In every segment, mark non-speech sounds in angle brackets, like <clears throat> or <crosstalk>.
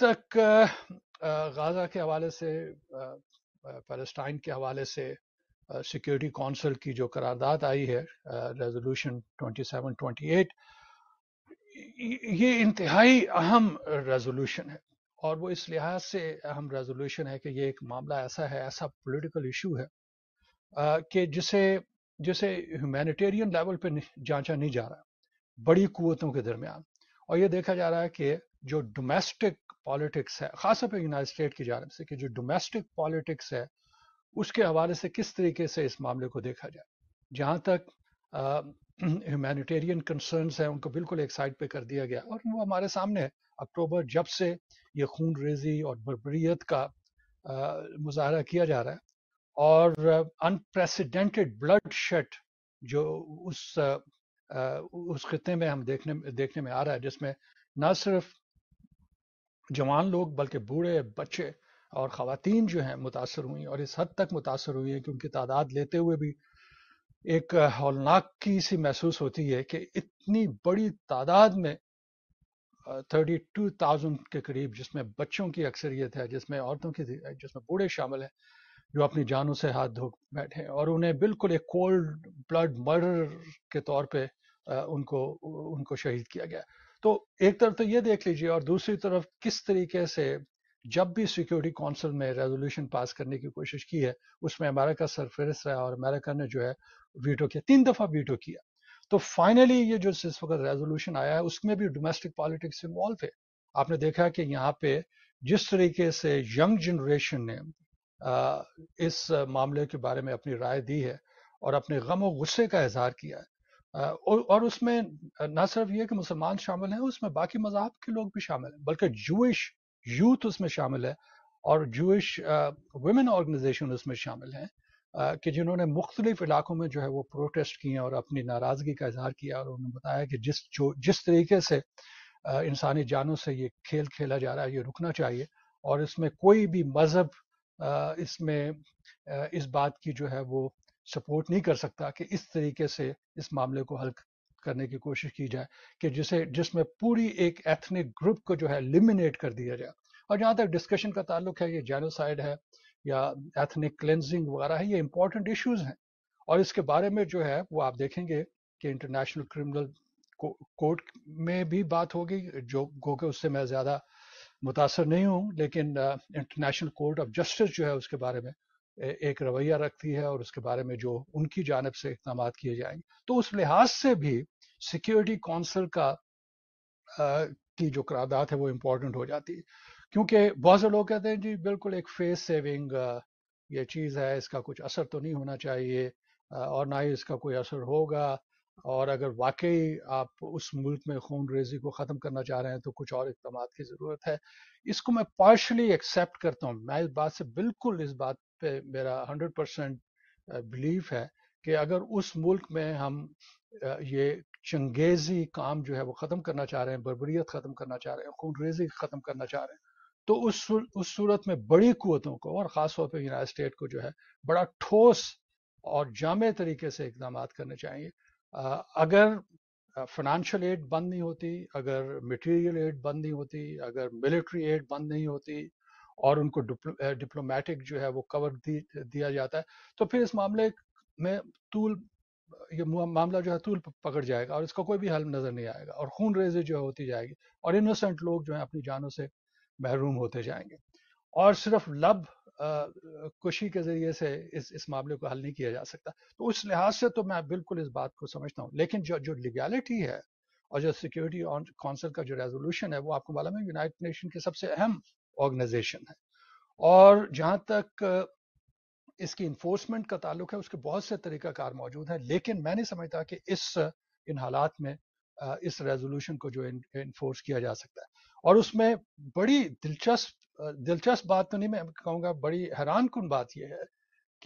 तक गाजा के हवाले से पैलेस्टाइन के हवाले से सिक्योरिटी काउंसिल की जो करारदाद आई है रेजोल्यूशन 2728 ये इंतहाई अहम रेजोल्यूशन है और वो इस लिहाज से अहम रेजोल्यूशन है कि ये एक मामला ऐसा है ऐसा पॉलिटिकल इशू है कि जिसे जिसे ह्यूमैनिटेरियन लेवल पे जांचा नहीं जा रहा बड़ी कुतों के दरमियान और ये देखा जा रहा है कि जो डोमेस्टिक पॉलिटिक्स है खासतौर पर यूनाइटेड स्टेट की जानब से कि जो डोमेस्टिक पॉलिटिक्स है उसके हवाले से किस तरीके से इस मामले को देखा जाए जहाँ तक ह्यूमैनिटेरियन कंसर्नस हैं उनको बिल्कुल एक साइड पे कर दिया गया और वो हमारे सामने है अक्टूबर जब से ये खून रेजी और बरबरीत का मुजाहरा किया जा रहा है और अनप्रेसिडेंटेड ब्लड शेड जो उस आ, उस खत्े में हम देखने देखने में आ रहा है जिसमें न सिर्फ जवान लोग बल्कि बूढ़े बच्चे और ख़वातीन जो हैं मुतासर हुई और इस हद तक मुतासर हुई है कि उनकी तादाद लेते हुए भी एक हौलनाक की सी महसूस होती है कि इतनी बड़ी तादाद में थर्टी टू थाउजेंड के करीब जिसमें बच्चों की अक्सरियत है जिसमें औरतों की जिसमें बूढ़े शामिल हैं जो अपनी जानों से हाथ धो बैठे और उन्हें बिल्कुल एक कोल्ड ब्लड मर्डर के तौर पे उनको उनको शहीद किया गया तो एक तरफ तो ये देख लीजिए और दूसरी तरफ किस तरीके से जब भी सिक्योरिटी काउंसिल में रेजोल्यूशन पास करने की कोशिश की है उसमें अमेरिका सरफेरस रहा और अमेरिका ने जो है वीटो किया तीन दफा वीटो किया तो फाइनली ये जो इस वक्त रेजोल्यूशन आया है उसमें भी डोमेस्टिक पॉलिटिक्स इन्वॉल्व है आपने देखा कि यहाँ पे जिस तरीके से यंग जनरेशन ने इस मामले के बारे में अपनी राय दी है और अपने गम और गुस्से का इजहार किया है और उसमें ना सिर्फ ये कि मुसलमान शामिल हैं उसमें बाकी मजहब के लोग भी शामिल हैं बल्कि जूश यूथ उसमें शामिल है और जूश वमेन ऑर्गेनाइजेशन उसमें शामिल हैं कि जिन्होंने मुख्तलिफ इलाकों में जो है वो प्रोटेस्ट किए और अपनी नाराज़गी का इजहार किया और उन्होंने बताया कि जिस जो जिस तरीके से इंसानी जानों से ये खेल खेला जा रहा है ये रुकना चाहिए और इसमें कोई भी मज़हब इसमें इस बात की जो है वो सपोर्ट नहीं कर सकता कि इस तरीके से इस मामले को हल करने की कोशिश की जाए कि जिसे जिसमें पूरी एक एथनिक ग्रुप को जो है लिमिनेट कर दिया जाए और जहाँ तक डिस्कशन का ताल्लुक है ये जेनोसाइड है या एथनिक क्लेंजिंग वगैरह है ये इंपॉर्टेंट इश्यूज हैं और इसके बारे में जो है वो आप देखेंगे कि इंटरनेशनल क्रिमिनल कोर्ट में भी बात होगी जो गो के उससे मैं ज़्यादा मुतासर नहीं हूँ लेकिन इंटरनेशनल कोर्ट ऑफ जस्टिस जो है उसके बारे में एक रवैया रखती है और उसके बारे में जो उनकी जानब से इकदाम किए जाएंगे तो उस लिहाज से भी सिक्योरिटी काउंसिल का आ, की जो करारदात है वो इम्पोर्टेंट हो जाती है क्योंकि बहुत से लोग कहते हैं जी बिल्कुल एक फेस सेविंग ये चीज़ है इसका कुछ असर तो नहीं होना चाहिए और ना ही इसका कोई असर होगा और अगर वाकई आप उस मुल्क में खून रेजी को ख़त्म करना चाह रहे हैं तो कुछ और इकदाम की ज़रूरत है इसको मैं पार्शली एक्सेप्ट करता हूँ मैं इस बात से बिल्कुल इस बात पे मेरा हंड्रेड परसेंट बिलीफ है कि अगर उस मुल्क में हम ये चंगेजी काम जो है वो ख़त्म करना चाह रहे हैं बरबरीत ख़त्म करना चाह रहे हैं खून रेजी ख़त्म करना चाह रहे हैं तो उस उस सूरत में बड़ी कुतों को और ख़ास तौर पर यूनाइट स्टेट को जो है बड़ा ठोस और जाम तरीके से इकदाम करने चाहिए अगर फाइनेंशियल एड बंद नहीं होती अगर मटेरियल एड बंद नहीं होती अगर मिलिट्री एड बंद नहीं होती और उनको डिप्लोमेटिक जो है वो कवर दी दिया जाता है तो फिर इस मामले में तूल ये मामला जो है तूल पकड़ जाएगा और इसका कोई भी हल नजर नहीं आएगा और खून रेजी जो है होती जाएगी और इनोसेंट लोग जो है अपनी जानों से महरूम होते जाएंगे और सिर्फ लब खुशी के जरिए से इस इस मामले को हल नहीं किया जा सकता तो उस लिहाज से तो मैं बिल्कुल इस बात को समझता हूँ लेकिन जो जो लीगैलिटी है और जो सिक्योरिटी काउंसिल का जो रेजोल्यूशन है वो आपको मालूम है यूनाइटेड नेशन के सबसे अहम ऑर्गेनाइजेशन है और जहां तक इसकी इन्फोर्समेंट का ताल्लुक है उसके बहुत से तरीक़ाकार मौजूद हैं लेकिन मैं नहीं समझता कि इस इन हालात में इस रेजोल्यूशन को जो इन्फोर्स किया जा सकता है और उसमें बड़ी दिलचस्प दिलचस्प बात तो नहीं मैं कहूँगा बड़ी हैरान कन बात यह है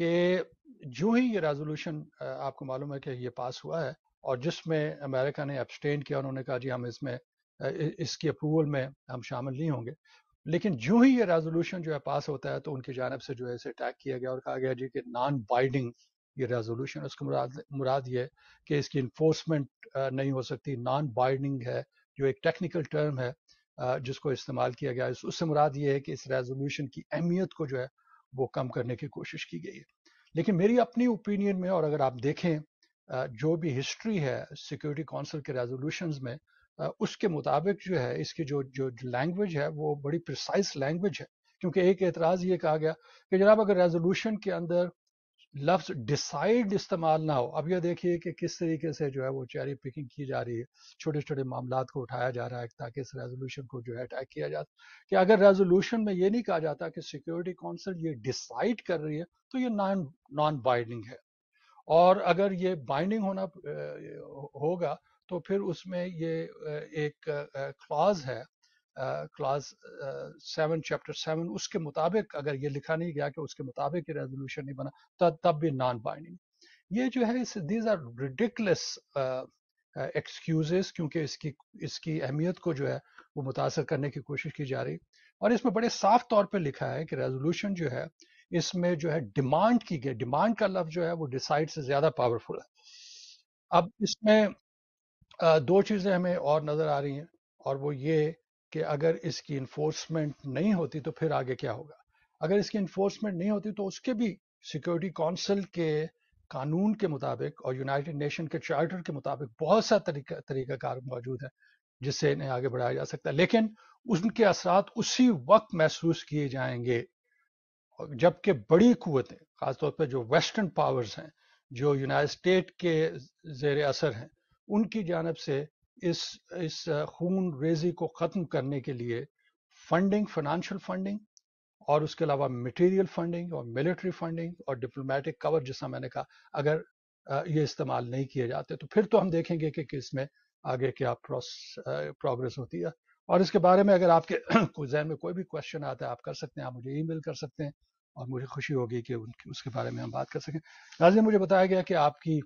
कि जो ही ये रेजोल्यूशन आपको मालूम है कि ये पास हुआ है और जिसमें अमेरिका ने एब्सटेन किया उन्होंने कहा जी हम इसमें इसकी अप्रूवल में हम शामिल नहीं होंगे लेकिन जो ही ये रेजोल्यूशन जो है पास होता है तो उनकी जानब से जो है इसे अटैक किया गया और कहा गया जी कि नॉन बाइडिंग ये रेजोल्यूशन उसको मुराद मुराद ये कि इसकी इन्फोर्समेंट नहीं हो सकती नॉन बाइडिंग है जो एक टेक्निकल टर्म है जिसको इस्तेमाल किया गया है उससे मुराद ये है कि इस रेजोल्यूशन की अहमियत को जो है वो कम करने की कोशिश की गई है लेकिन मेरी अपनी ओपिनियन में और अगर आप देखें जो भी हिस्ट्री है सिक्योरिटी काउंसिल के रेजोल्यूशन में उसके मुताबिक जो है इसकी जो जो लैंग्वेज है वो बड़ी प्रिसाइस लैंग्वेज है क्योंकि एक एतराज़ ये कहा गया कि जनाब अगर रेजोल्यूशन के अंदर लफ्ज डिसाइड इस्तेमाल ना हो अब यह देखिए कि किस तरीके से जो है वो चेरी पिकिंग की जा रही है छोटे छोटे मामला को उठाया जा रहा है ताकि इस रेजोल्यूशन को जो है अटैक किया जा कि अगर रेजोल्यूशन में ये नहीं कहा जाता कि सिक्योरिटी काउंसिल ये डिसाइड कर रही है तो ये नॉन नॉन बाइंडिंग है और अगर ये बाइंडिंग होना होगा तो फिर उसमें ये एक क्लॉज है क्लास सेवन चैप्टर सेवन उसके मुताबिक अगर ये लिखा नहीं गया कि उसके मुताबिक ये रेजोल्यूशन नहीं बना तब तब भी नॉन बाइंडिंग ये जो है दीज आर रिडिकलस एक्सक्यूजेस क्योंकि इसकी इसकी अहमियत को जो है वो मुतासर करने की कोशिश की जा रही और इसमें बड़े साफ तौर पर लिखा है कि रेजोल्यूशन जो है इसमें जो है डिमांड की गई डिमांड का लफ्ज जो है वो डिसाइड से ज्यादा पावरफुल है अब इसमें दो चीज़ें हमें और नज़र आ रही हैं और वो ये कि अगर इसकी इन्फोर्समेंट नहीं होती तो फिर आगे क्या होगा अगर इसकी इन्फोर्समेंट नहीं होती तो उसके भी सिक्योरिटी काउंसिल के कानून के मुताबिक और यूनाइटेड नेशन के चार्टर के मुताबिक बहुत सा तरीका तरीकाकार मौजूद है जिससे इन्हें आगे बढ़ाया जा सकता है लेकिन उनके असरात उसी वक्त महसूस किए जाएंगे जबकि बड़ी कुतें खासतौर पर जो वेस्टर्न पावर्स हैं जो यूनाइट स्टेट के जेर असर हैं उनकी जानब से इस इस खून रेजी को ख़त्म करने के लिए फंडिंग फाइनेंशियल फंडिंग और उसके अलावा मटेरियल फंडिंग और मिलिट्री फंडिंग और डिप्लोमेटिक कवर जैसा मैंने कहा अगर ये इस्तेमाल नहीं किए जाते तो फिर तो हम देखेंगे कि किस में आगे क्या प्रोग्रेस होती है और इसके बारे में अगर आपके <clears throat> जहन में कोई भी क्वेश्चन आता है आप कर सकते हैं आप मुझे ईमेल कर सकते हैं और मुझे खुशी होगी कि उनकी उसके बारे में हम बात कर सकें नाजिन मुझे बताया गया कि आपकी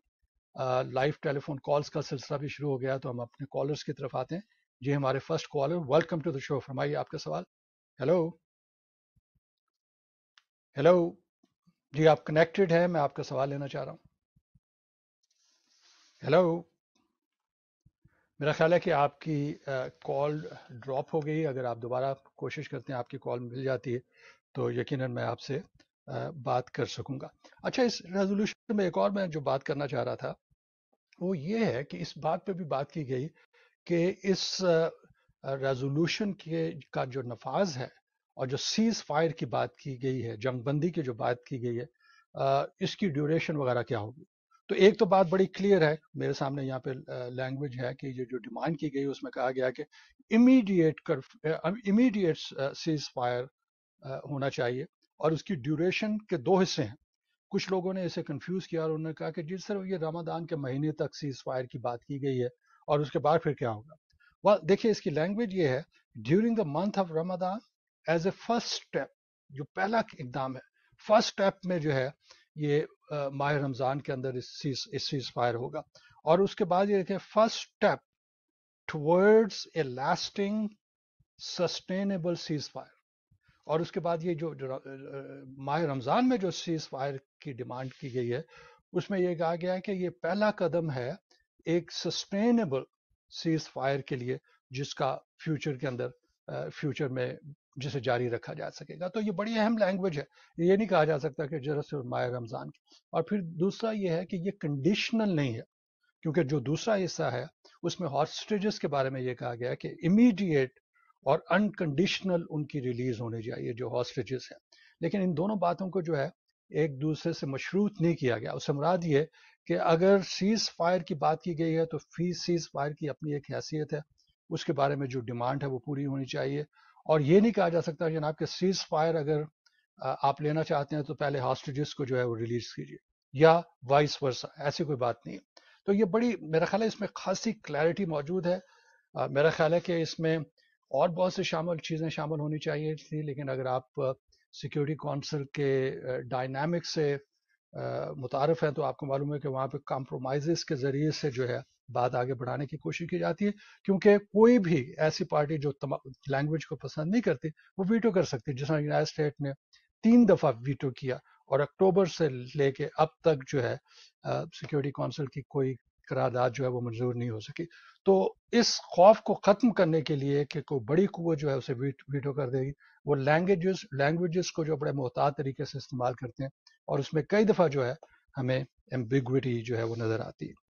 लाइव टेलीफोन कॉल्स का सिलसिला भी शुरू हो गया तो हम अपने कॉलर्स की तरफ आते हैं जी हमारे first caller welcome to the show फरमाइए आपका सवाल हेलो हेलो जी आप कनेक्टेड हैं मैं आपका सवाल लेना चाह रहा हूँ हेलो मेरा ख्याल है कि आपकी कॉल ड्रॉप हो गई अगर आप दोबारा कोशिश करते हैं आपकी कॉल मिल जाती है तो यकीनन मैं आपसे बात कर सकूंगा अच्छा इस रेजोल्यूशन में एक और मैं जो बात करना चाह रहा था वो ये है कि इस बात पे भी बात की गई कि इस रेजोल्यूशन के का जो नफाज है और जो सीज फायर की बात की गई है जंगबंदी की जो बात की गई है इसकी ड्यूरेशन वगैरह क्या होगी तो एक तो बात बड़ी क्लियर है मेरे सामने यहाँ पे लैंग्वेज है कि ये जो डिमांड की गई उसमें कहा गया कि इमीडिएट कर इमीडिएट सीज फायर होना चाहिए और उसकी ड्यूरेशन के दो हिस्से हैं कुछ लोगों ने इसे कंफ्यूज किया और उन्होंने कहा कि जी सर ये रमादान के महीने तक सीज फायर की बात की गई है और उसके बाद फिर क्या होगा वह well, देखिए इसकी लैंग्वेज ये है during the month of Ramadan as a first step जो पहला इकदाम है फर्स्ट स्टेप में जो है ये माह रमज़ान के अंदर इस सीज इस फायर होगा और उसके बाद ये देखें first step towards a lasting sustainable ceasefire और उसके बाद ये जो, जो माह रमज़ान में जो सीज फायर की डिमांड की गई है उसमें यह कहा गया है कि ये पहला कदम है एक सस्टेनेबल सीज फायर के लिए जिसका फ्यूचर के अंदर फ्यूचर में जिसे जारी रखा जा सकेगा तो ये बड़ी अहम लैंग्वेज है ये नहीं कहा जा सकता कि जरा सिर्फ माया रमज़ान की और फिर दूसरा ये है कि ये कंडीशनल नहीं है क्योंकि जो दूसरा हिस्सा है उसमें हॉस्टेजेस के बारे में ये कहा गया है कि इमीडिएट और अनकंडीशनल उनकी रिलीज होनी चाहिए जो हॉस्टेजेस हैं लेकिन इन दोनों बातों को जो है एक दूसरे से मशरूत नहीं किया गया उससे मुराद ये कि अगर सीज़ फायर की बात की गई है तो फी सीज़ फायर की अपनी एक हैसियत है उसके बारे में जो डिमांड है वो पूरी होनी चाहिए और ये नहीं कहा जा सकता जनाब कि सीज़ फायर अगर आप लेना चाहते हैं तो पहले हॉस्टेजेस को जो है वो रिलीज कीजिए या वाइस वर्सा ऐसी कोई बात नहीं तो ये बड़ी मेरा ख्याल है इसमें खासी क्लैरिटी मौजूद है मेरा ख्याल है कि इसमें और बहुत से शामिल चीज़ें शामिल होनी चाहिए थी लेकिन अगर आप सिक्योरिटी काउंसिल के डायनामिक से मुतारफ़ हैं तो आपको मालूम है कि वहाँ पे कॉम्प्रोमाइज़ के ज़रिए से जो है बात आगे बढ़ाने की कोशिश की जाती है क्योंकि कोई भी ऐसी पार्टी जो लैंग्वेज को पसंद नहीं करती वो वीटो कर सकती है जिस यूनाइटेड यूनाइट स्टेट ने तीन दफ़ा वीटो किया और अक्टूबर से लेके अब तक जो है सिक्योरिटी काउंसिल की कोई करारदाद जो है वो मंजूर नहीं हो सकी तो इस खौफ को ख़त्म करने के लिए कि कोई बड़ी कुत जो है उसे वीटो कर देगी वो लैंग्वेज लैंग्वेज को जो बड़े मोहताज तरीके से इस्तेमाल करते हैं और उसमें कई दफ़ा जो है हमें एम्बिगटी जो है वो नज़र आती है